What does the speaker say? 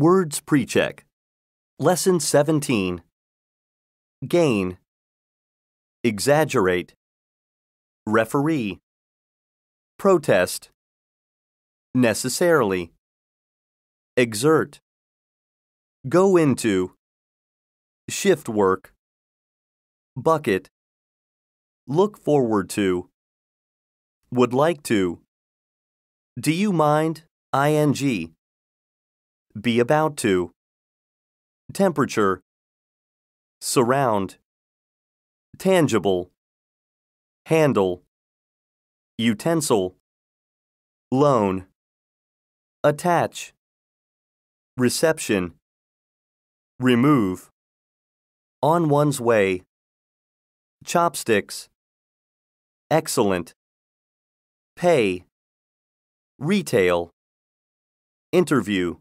Words Pre-Check Lesson 17 Gain Exaggerate Referee Protest Necessarily Exert Go into Shift work Bucket Look forward to Would like to Do you mind? ing be about to, temperature, surround, tangible, handle, utensil, loan, attach, reception, remove, on one's way, chopsticks, excellent, pay, retail, interview.